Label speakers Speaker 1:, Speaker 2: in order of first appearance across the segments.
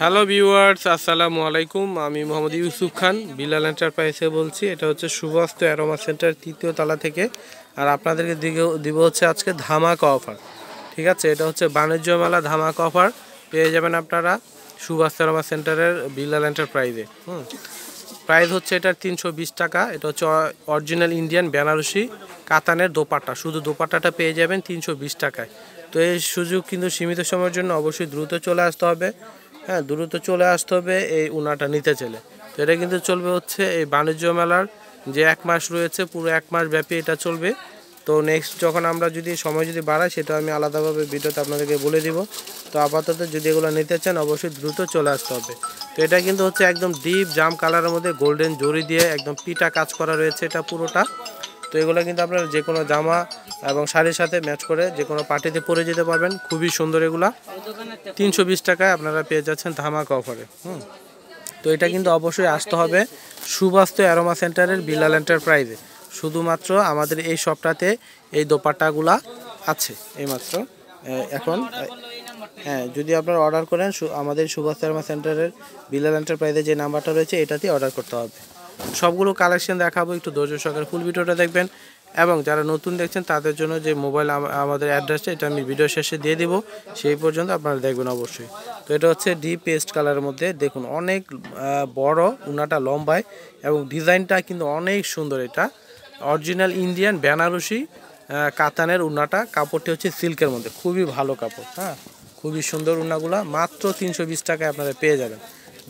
Speaker 1: hello viewers আসসালামু আলাইকুম আমি মোহাম্মদ ইউসুফ খান বিলাল এন্টারপ্রাইজে বলছি এটা হচ্ছে সুভাস্ত অ্যারোমা সেন্টার তৃতীয় তলা থেকে আর আপনাদেরকে দিব হচ্ছে আজকে ধামাক অফার ঠিক আছে এটা হচ্ছে বাণিজ্য মেলা ধামাক অফার পেয়ে যাবেন আপনারা সুভাস্ত অ্যারোমা সেন্টারের বিলাল এন্টারপ্রাইজে হুম প্রাইস হচ্ছে এটার তিনশো টাকা এটা হচ্ছে অরিজিনাল ইন্ডিয়ান বেনারসি কাতানের দোপাট্টা শুধু দোপাট্টাটা পেয়ে যাবেন তিনশো টাকায় তো এই সুযোগ কিন্তু সীমিত সময়ের জন্য অবশ্যই দ্রুত চলে আসতে হবে হ্যাঁ দ্রুত চলে আসতে হবে এই উনাটা নিতে চলে তো এটা কিন্তু চলবে হচ্ছে এই বাণিজ্য মেলার যে এক মাস রয়েছে পুরো এক মাস ব্যাপী এটা চলবে তো নেক্সট যখন আমরা যদি সময় যদি বাড়াই সেটা আমি আলাদাভাবে ভিডিওতে আপনাদেরকে বলে দিব তো আপাতত যদি এগুলো নিতে চান অবশ্যই দ্রুত চলে আসতে হবে তো এটা কিন্তু হচ্ছে একদম ডিপ জাম কালারের মধ্যে গোল্ডেন জড়ি দিয়ে একদম পিটা কাজ করা রয়েছে এটা পুরোটা তো এগুলো কিন্তু আপনারা যে কোনো জামা এবং শাড়ির সাথে ম্যাচ করে যে কোনো পার্টিতে পরে যেতে পারবেন খুবই সুন্দর এগুলা তিনশো বিশ টাকায় আপনারা পেয়ে যাচ্ছেন ধামাকা অফারে হুম তো এটা কিন্তু অবশ্যই আসতে হবে সুবাস্ত অ্যারোমা সেন্টারের বিলাল এন্টারপ্রাইজে শুধুমাত্র আমাদের এই শপটাতে এই দোপাট্টাগুলা আছে এইমাত্র এখন হ্যাঁ যদি আপনারা অর্ডার করেন আমাদের সুভাষ শর্মা সেন্টারের বিলাল এন্টারপ্রাইজে যে নাম্বারটা রয়েছে এটাতেই অর্ডার করতে হবে সবগুলো কালেকশন দেখাবো একটু ধৈর্য সহকারে ফুল ভিডিওটা দেখবেন এবং যারা নতুন দেখছেন তাদের জন্য যে মোবাইল আমাদের অ্যাড্রেসটা এটা আমি ভিডিও শেষে দিয়ে দিব সেই পর্যন্ত আপনারা দেখবেন অবশ্যই তো এটা হচ্ছে ডি পেস্ট কালারের মধ্যে দেখুন অনেক বড় উনাটা লম্বায় এবং ডিজাইনটা কিন্তু অনেক সুন্দর এটা অরিজিনাল ইন্ডিয়ান বেনারসি কাতানের উনাটা কাপড়টি হচ্ছে সিল্কের মধ্যে খুবই ভালো কাপড় হ্যাঁ খুবই সুন্দর উনাগুলা মাত্র তিনশো টাকায় আপনারা পেয়ে যাবেন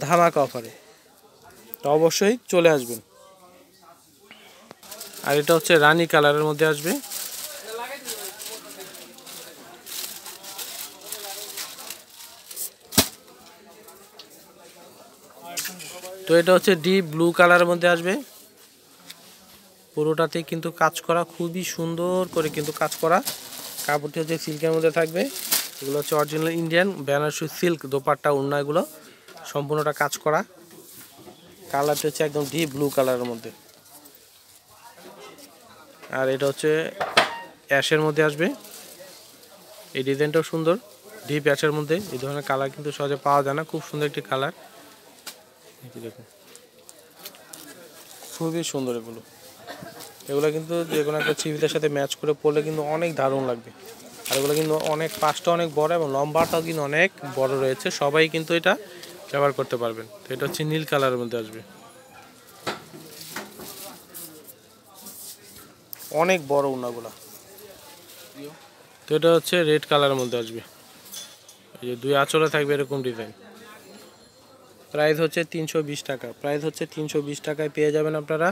Speaker 1: ধামাকা অফারে তো অবশ্যই চলে আসবেন আর এটা হচ্ছে রানী কালারের মধ্যে আসবে তো এটা হচ্ছে ডিপ ব্লু কালারের মধ্যে আসবে পুরোটাতে কিন্তু কাজ করা খুবই সুন্দর করে কিন্তু কাজ করা কাপড়টি হচ্ছে সিল্কের মধ্যে থাকবে এগুলো হচ্ছে original Indian Banarasi silk dupatta উন্নয়গুলো সম্পূর্ণটা কাজ করা কালারটি হচ্ছে একদম ডিপ ব্লু কালারের মধ্যে আর এটা হচ্ছে অ্যাশের মধ্যে আসবে এই ডিজাইনটাও সুন্দর ডিপ অ্যাশের মধ্যে এই ধরনের কালার কিন্তু সহজে পাওয়া যায় না খুব সুন্দর একটি কালার দেখুন খুবই সুন্দর এগুলো এগুলো কিন্তু যে কোনো একটা ছিপিটার সাথে ম্যাচ করে পড়লে কিন্তু অনেক দারুণ লাগবে আর এগুলো কিন্তু অনেক পাশটা অনেক বড় এবং লম্বাটাও কিন্তু অনেক বড় রয়েছে সবাই কিন্তু এটা ব্যবহার করতে পারবেন তো এটা হচ্ছে নীল কালারের মধ্যে আসবে অনেক বড় উনাগুলো তো এটা হচ্ছে রেড কালারের মধ্যে আসবে এই যে দুই আঁচলে থাকবে এরকম ডিজাইন প্রাইস হচ্ছে তিনশো টাকা প্রাইস হচ্ছে তিনশো টাকায় পেয়ে যাবেন আপনারা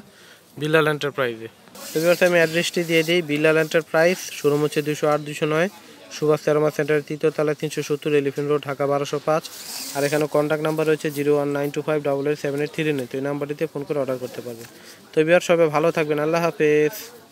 Speaker 1: বিল্লাল এন্টারপ্রাইজে এবারে আমি অ্যাড্রেসটি দিয়ে দিই বিল্লাল এন্টারপ্রাইজ শোরুম হচ্ছে দুশো আট দুশো নয় সুভাষ তেরমা সেন্টারের তৃতীয়তলা তিনশো সত্তর এলিফেন্ট রোড ঢাকা বারোশো পাঁচ আর এখানে কন্ট্যাক্ট নাম্বার রয়েছে zero one nine two five double eight seven eight three nine তো এই নাম্বারটিতে ফোন করে অর্ডার করতে পারবেন তো এবার সবাই ভালো থাকবেন আল্লাহ হাফেজ